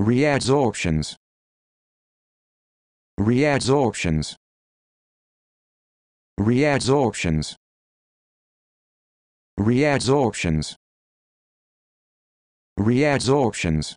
readsorptions readsorptions readsorptions readsorptions readsorptions